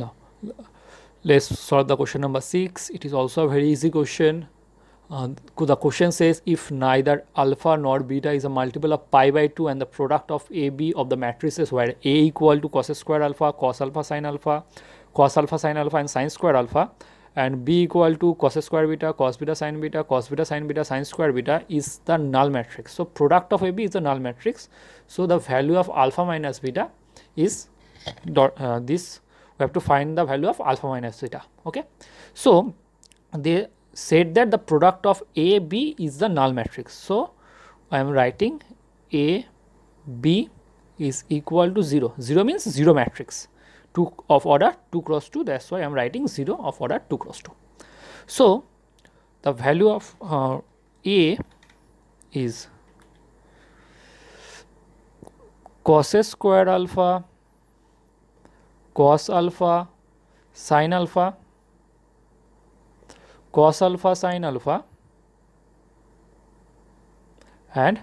Now, let's solve the question number 6. It is also a very easy question. Uh, the question says if neither alpha nor beta is a multiple of pi by 2 and the product of AB of the matrices where A equal to cos square alpha, cos alpha sine alpha, cos alpha sine alpha and sine square alpha and B equal to cos square beta, cos beta sine beta, cos beta sine beta, sine square beta is the null matrix. So, product of AB is the null matrix. So, the value of alpha minus beta is dot, uh, this we have to find the value of alpha minus theta okay so they said that the product of a b is the null matrix so i am writing a b is equal to 0 0 means 0 matrix 2 of order 2 cross 2 that's why i am writing 0 of order 2 cross 2 so the value of uh, a is cos square alpha cos alpha sin alpha cos alpha sin alpha and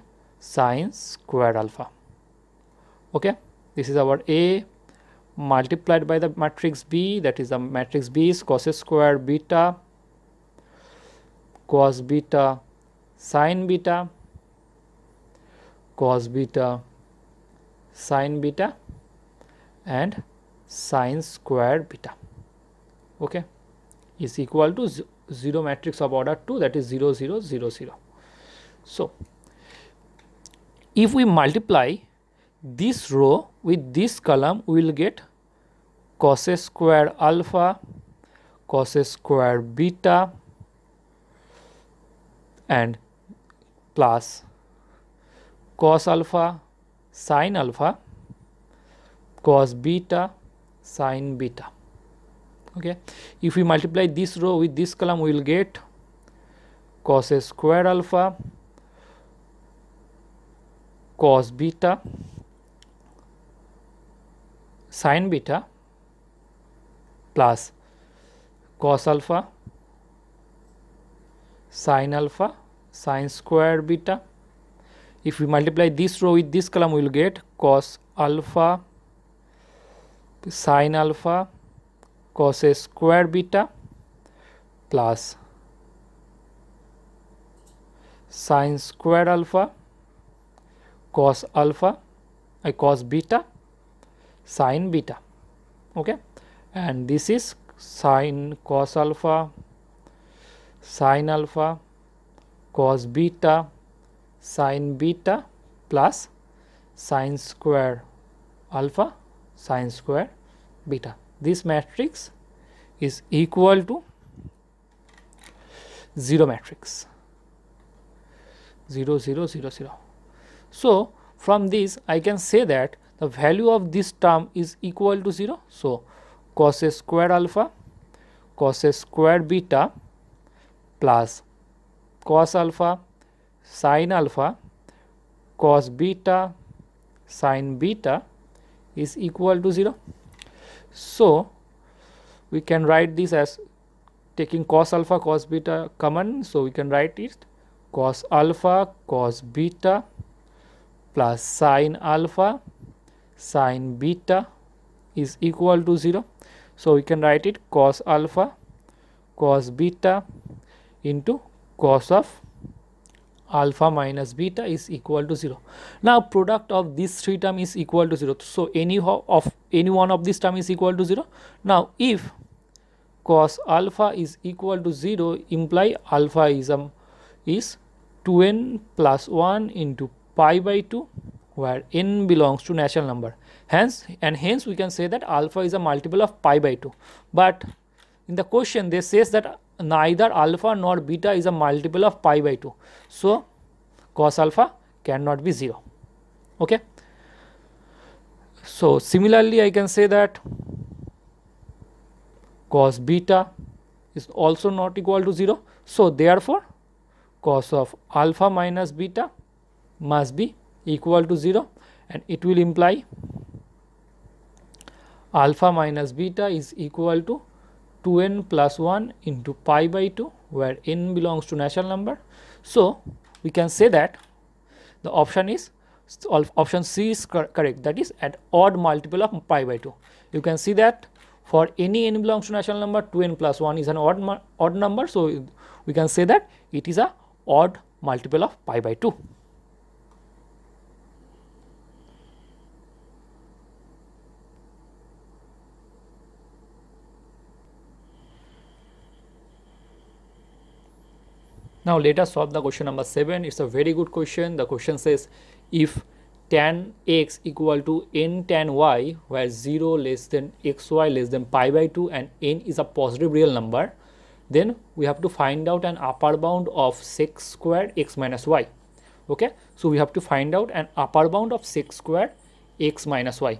sin squared alpha okay this is our a multiplied by the matrix b that is the matrix b is cos squared beta cos beta sin beta cos beta sin beta and sine squared beta okay is equal to 0 matrix of order 2 that is 0 0 0 0 so if we multiply this row with this column we will get cos square alpha cos square beta and plus cos alpha sine alpha cos beta sine beta okay if we multiply this row with this column we will get cos a square alpha cos beta sine beta plus cos alpha sine alpha sine square beta if we multiply this row with this column we will get cos alpha sine alpha cos a square beta plus sine square alpha cos alpha uh, cos beta sine beta okay and this is sine cos alpha sine alpha cos beta sine beta plus sine square alpha sine square beta. This matrix is equal to 0 matrix 0 0 0 0. So, from this I can say that the value of this term is equal to 0. So, cos a square alpha cos a square beta plus cos alpha sine alpha cos beta sine beta is equal to 0 so we can write this as taking cos alpha cos beta common so we can write it cos alpha cos beta plus sine alpha sine beta is equal to 0 so we can write it cos alpha cos beta into cos of alpha minus beta is equal to 0. Now product of these three term is equal to 0. So any of any one of this term is equal to 0. Now if cos alpha is equal to 0 imply alpha is, um, is 2n plus 1 into pi by 2 where n belongs to natural number hence and hence we can say that alpha is a multiple of pi by 2 but in the question they says that neither alpha nor beta is a multiple of pi by 2. So, cos alpha cannot be 0. Okay. So, similarly I can say that cos beta is also not equal to 0. So, therefore, cos of alpha minus beta must be equal to 0 and it will imply alpha minus beta is equal to 2n plus 1 into pi by 2 where n belongs to natural number. So, we can say that the option is option C is cor correct that is at odd multiple of pi by 2. You can see that for any n belongs to natural number 2n plus 1 is an odd, odd number. So, we can say that it is a odd multiple of pi by 2. Now let us solve the question number 7. It's a very good question. The question says if tan x equal to n tan y where 0 less than xy less than pi by 2 and n is a positive real number then we have to find out an upper bound of 6 squared x minus y okay so we have to find out an upper bound of 6 squared x minus y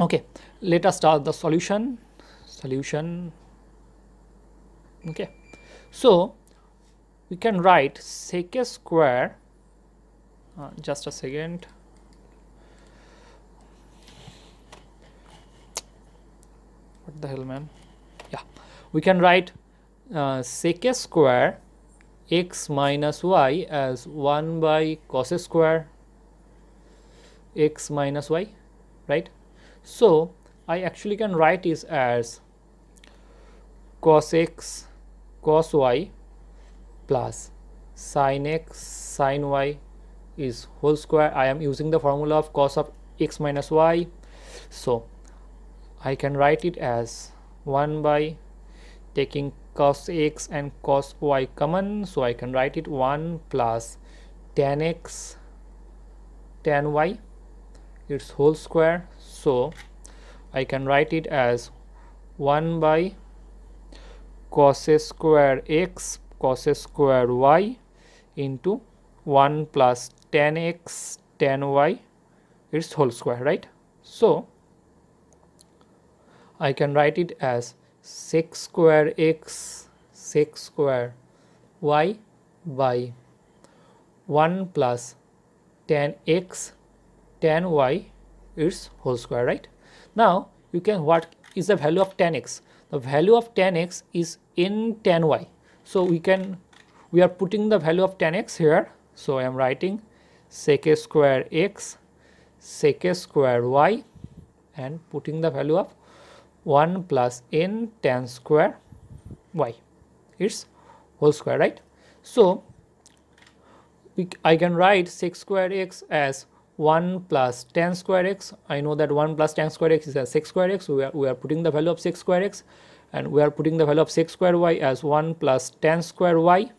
okay let us start the solution solution okay so we can write sec square uh, just a second what the hell man yeah we can write uh, sec square x minus y as 1 by cos square x minus y right so i actually can write is as cos x cos y plus sin x sin y is whole square I am using the formula of cos of x minus y so I can write it as 1 by taking cos x and cos y common so I can write it 1 plus tan x tan y its whole square so I can write it as 1 by cos square x cos square y into 1 plus ten x ten y its whole square right so I can write it as 6 square x 6 square y by 1 plus ten x ten y its whole square right now you can what is the value of ten x the value of ten x is in ten y so we can we are putting the value of 10 x here. So I am writing sec square x sec square y and putting the value of 1 plus n tan square y its whole square right. So we, I can write sec square x as 1 10 square x. I know that 1 10 square x is a 6 square x. We are, we are putting the value of 6 square x and we are putting the value of six square y as 1 plus ten square y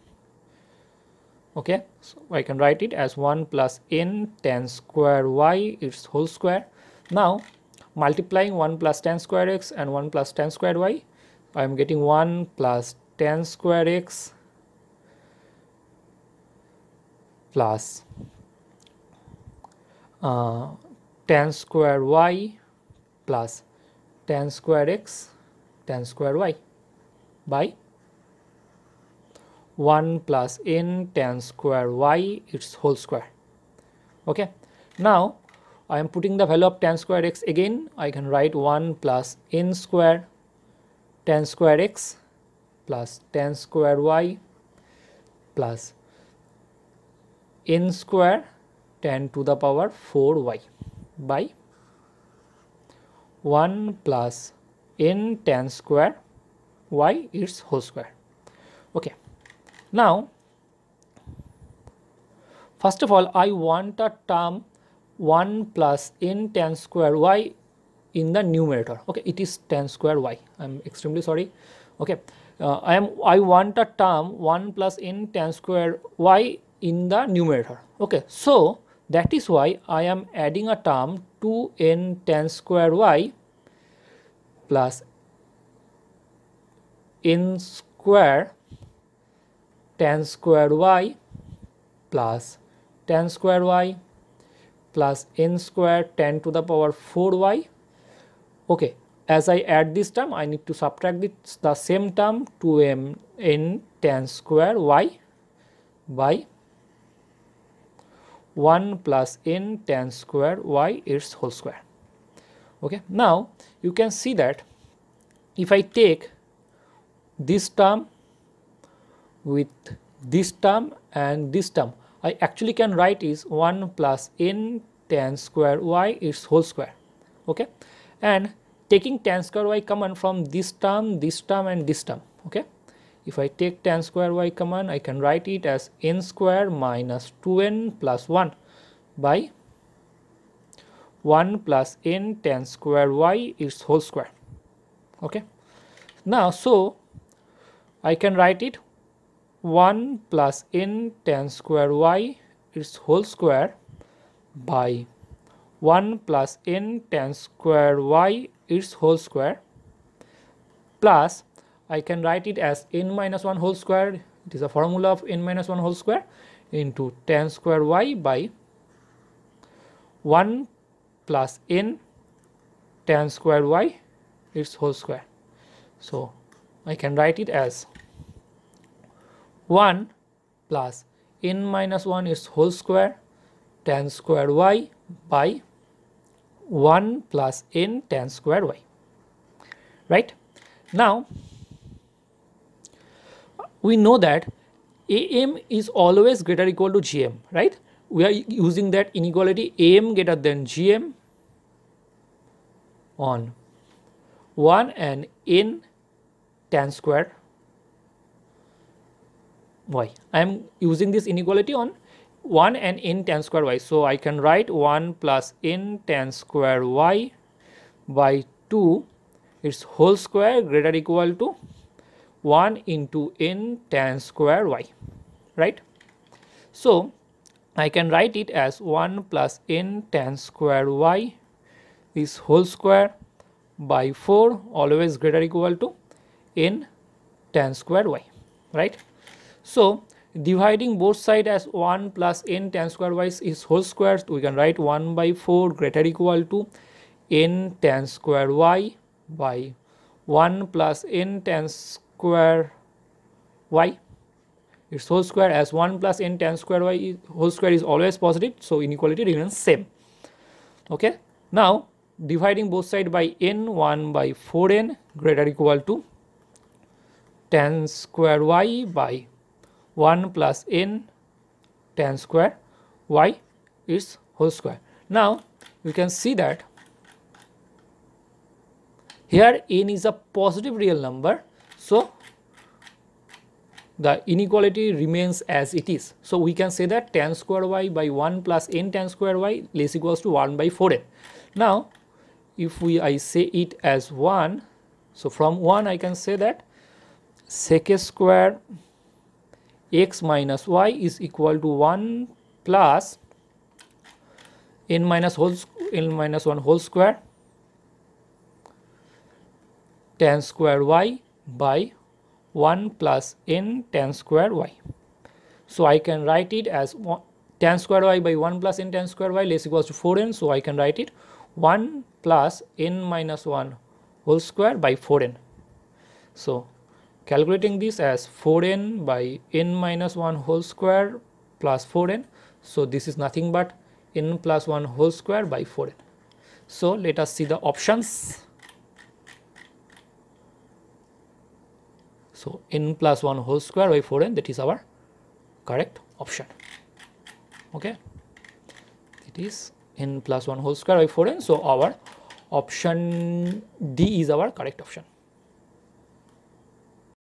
okay so i can write it as 1 plus n ten square y its whole square now multiplying 1 plus ten square x and 1 plus ten square y i am getting 1 plus ten square x plus uh, square y plus ten square x tan square y by 1 plus n tan square y its whole square okay now I am putting the value of tan square x again I can write 1 plus n square tan square x plus tan square y plus n square tan to the power 4y by 1 plus n tan square y its whole square okay now first of all i want a term 1 plus n tan square y in the numerator okay it is tan square y i'm extremely sorry okay uh, i am i want a term 1 plus n tan square y in the numerator okay so that is why i am adding a term 2n tan square y plus n square ten square y plus ten square y plus n square ten to the power 4y okay as I add this term I need to subtract this, the same term two m n n ten square y by 1 plus n ten square y is whole square okay now you can see that if i take this term with this term and this term i actually can write is 1 plus n tan square y is whole square okay and taking tan square y common from this term this term and this term okay if i take tan square y common i can write it as n square minus 2n plus 1 by 1 plus n tan square y is whole square okay now so i can write it 1 plus n tan square y is whole square by 1 plus n tan square y is whole square plus I can write it as n minus 1 whole square it is a formula of n minus 1 whole square into tan square y by 1 plus n tan square y its whole square so I can write it as 1 plus n minus 1 is whole square tan square y by 1 plus n tan square y right now we know that am is always greater equal to gm right we are using that inequality am greater than gm on 1 and in tan square y. I am using this inequality on 1 and in tan square y. So I can write 1 plus in tan square y by 2 its whole square greater equal to 1 into in tan square y right so I can write it as 1 plus in tan square y is whole square by 4 always greater equal to n tan square y right so dividing both side as 1 plus n tan square y is whole square we can write 1 by 4 greater equal to n tan square y by 1 plus n tan square y its whole square as 1 plus n tan square y whole square is always positive so inequality remains same okay now dividing both side by n 1 by 4n greater equal to tan square y by 1 plus n tan square y is whole square. Now you can see that here n is a positive real number so the inequality remains as it is. So we can say that tan square y by 1 plus n tan square y less equals to 1 by 4n. Now if we I say it as 1 so from 1 I can say that sec square x minus y is equal to 1 plus n minus whole n minus 1 whole square tan square y by 1 plus n tan square y. So I can write it as 1, tan square y by 1 plus n tan square y less equals to 4n. So I can write it 1 plus n minus 1 whole square by 4n. So calculating this as 4n by n minus 1 whole square plus 4n. So this is nothing but n plus 1 whole square by 4n. So let us see the options. So n plus 1 whole square by 4n that is our correct option. Okay. It is n plus 1 whole square by 4n. So our option D is our correct option.